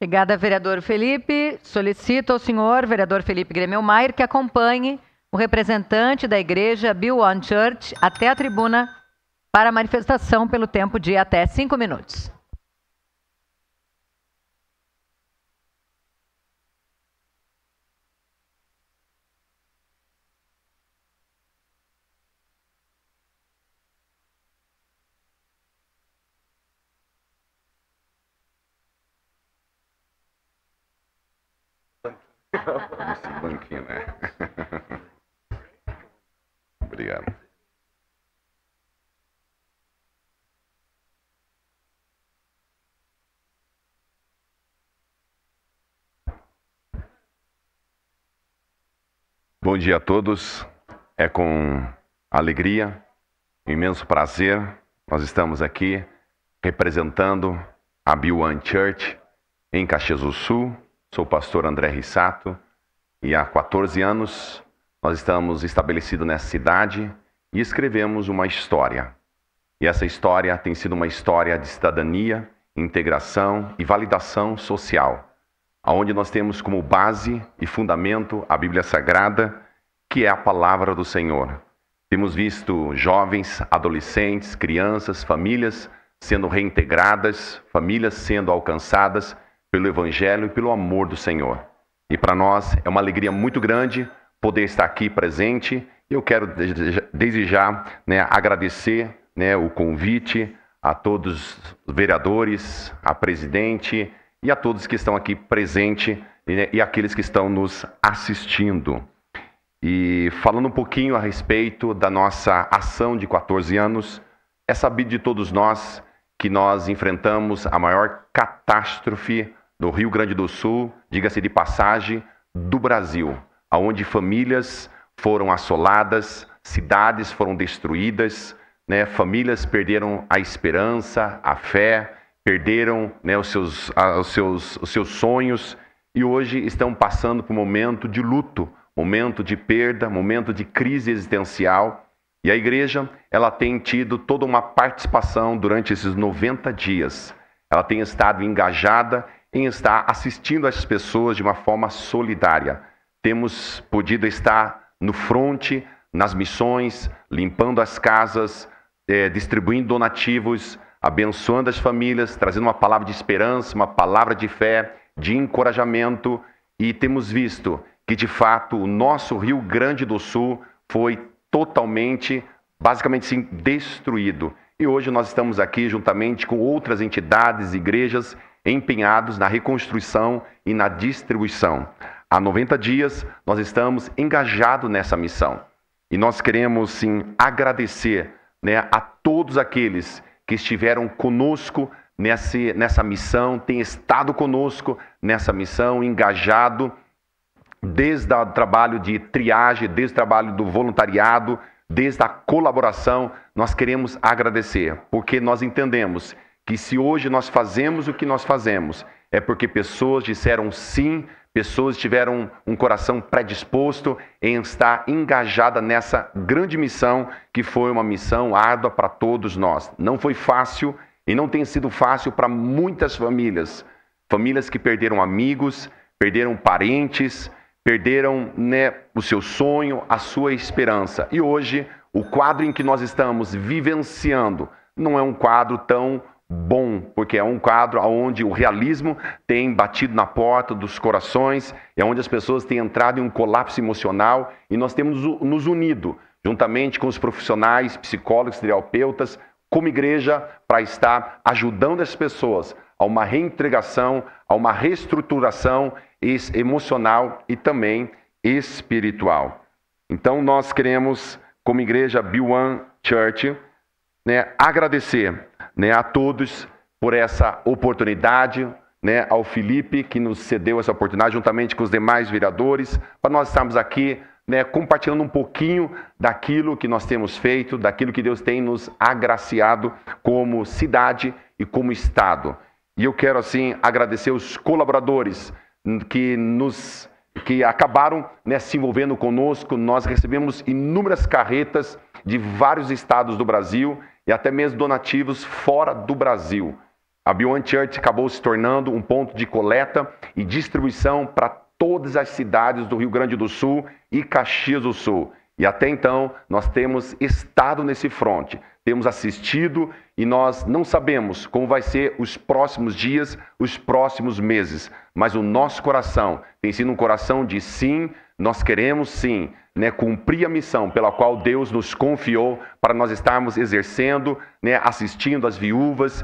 Obrigada, vereador Felipe. Solicito ao senhor, vereador Felipe Gremelmaier, que acompanhe o representante da igreja Bill One Church até a tribuna para manifestação pelo tempo de até cinco minutos. Esse banquinho, né? Obrigado. Bom dia a todos. É com alegria, imenso prazer, nós estamos aqui representando a Biwan Church em Caxias do Sul, Sou o pastor André Rissato e há 14 anos nós estamos estabelecidos nessa cidade e escrevemos uma história. E essa história tem sido uma história de cidadania, integração e validação social, aonde nós temos como base e fundamento a Bíblia Sagrada, que é a palavra do Senhor. Temos visto jovens, adolescentes, crianças, famílias sendo reintegradas, famílias sendo alcançadas pelo Evangelho e pelo amor do Senhor. E para nós é uma alegria muito grande poder estar aqui presente. Eu quero desde já né, agradecer né, o convite a todos os vereadores, a presidente e a todos que estão aqui presente né, e aqueles que estão nos assistindo. E falando um pouquinho a respeito da nossa ação de 14 anos, é sabido de todos nós que nós enfrentamos a maior catástrofe no Rio Grande do Sul, diga-se de passagem, do Brasil, aonde famílias foram assoladas, cidades foram destruídas, né, famílias perderam a esperança, a fé, perderam né, os, seus, os, seus, os seus sonhos e hoje estão passando por um momento de luto, momento de perda, momento de crise existencial. E a igreja, ela tem tido toda uma participação durante esses 90 dias. Ela tem estado engajada em estar assistindo as pessoas de uma forma solidária. Temos podido estar no fronte, nas missões, limpando as casas, eh, distribuindo donativos, abençoando as famílias, trazendo uma palavra de esperança, uma palavra de fé, de encorajamento. E temos visto que, de fato, o nosso Rio Grande do Sul foi totalmente, basicamente sim, destruído. E hoje nós estamos aqui juntamente com outras entidades, igrejas, empenhados na reconstrução e na distribuição. Há 90 dias nós estamos engajados nessa missão e nós queremos sim agradecer né, a todos aqueles que estiveram conosco nessa missão, têm estado conosco nessa missão, engajado desde o trabalho de triagem, desde o trabalho do voluntariado, desde a colaboração, nós queremos agradecer, porque nós entendemos que se hoje nós fazemos o que nós fazemos, é porque pessoas disseram sim, pessoas tiveram um coração predisposto em estar engajada nessa grande missão, que foi uma missão árdua para todos nós. Não foi fácil e não tem sido fácil para muitas famílias. Famílias que perderam amigos, perderam parentes, perderam né, o seu sonho, a sua esperança. E hoje, o quadro em que nós estamos vivenciando não é um quadro tão bom, porque é um quadro onde o realismo tem batido na porta dos corações, é onde as pessoas têm entrado em um colapso emocional e nós temos nos unido, juntamente com os profissionais, psicólogos, terapeutas, como igreja, para estar ajudando as pessoas a uma reintegração, a uma reestruturação emocional e também espiritual. Então nós queremos, como igreja Be One Church, né, agradecer né, a todos por essa oportunidade, né, ao Felipe, que nos cedeu essa oportunidade, juntamente com os demais vereadores, para nós estarmos aqui né, compartilhando um pouquinho daquilo que nós temos feito, daquilo que Deus tem nos agraciado como cidade e como Estado. E eu quero, assim, agradecer os colaboradores que nos que acabaram né, se envolvendo conosco. Nós recebemos inúmeras carretas de vários estados do Brasil e até mesmo donativos fora do Brasil. A Beyond Church acabou se tornando um ponto de coleta e distribuição para todas as cidades do Rio Grande do Sul e Caxias do Sul. E até então, nós temos estado nesse fronte, temos assistido e nós não sabemos como vai ser os próximos dias, os próximos meses, mas o nosso coração tem sido um coração de sim, nós queremos sim, né, cumprir a missão pela qual Deus nos confiou para nós estarmos exercendo, né, assistindo as viúvas,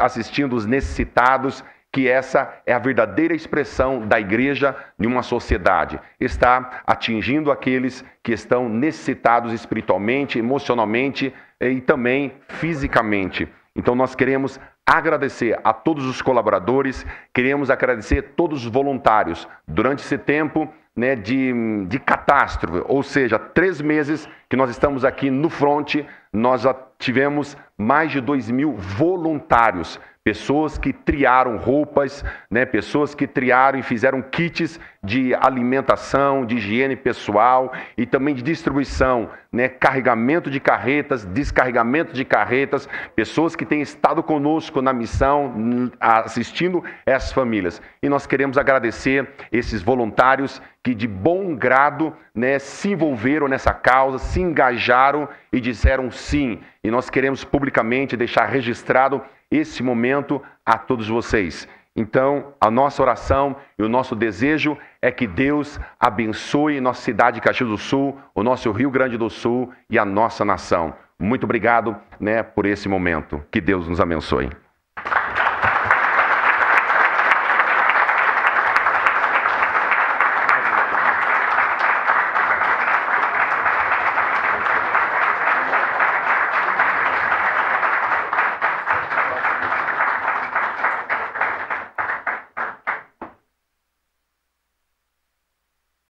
assistindo os necessitados, que essa é a verdadeira expressão da igreja em uma sociedade. Está atingindo aqueles que estão necessitados espiritualmente, emocionalmente, e também fisicamente. Então nós queremos agradecer a todos os colaboradores, queremos agradecer todos os voluntários durante esse tempo né, de, de catástrofe, ou seja, três meses que nós estamos aqui no front, nós já tivemos mais de 2 mil voluntários pessoas que triaram roupas, né, pessoas que triaram e fizeram kits de alimentação, de higiene pessoal e também de distribuição, né, carregamento de carretas, descarregamento de carretas, pessoas que têm estado conosco na missão, assistindo essas famílias. E nós queremos agradecer esses voluntários que de bom grado né, se envolveram nessa causa, se engajaram e disseram sim. E nós queremos publicamente deixar registrado esse momento a todos vocês. Então, a nossa oração e o nosso desejo é que Deus abençoe nossa cidade de Caxias do Sul, o nosso Rio Grande do Sul e a nossa nação. Muito obrigado né, por esse momento. Que Deus nos abençoe.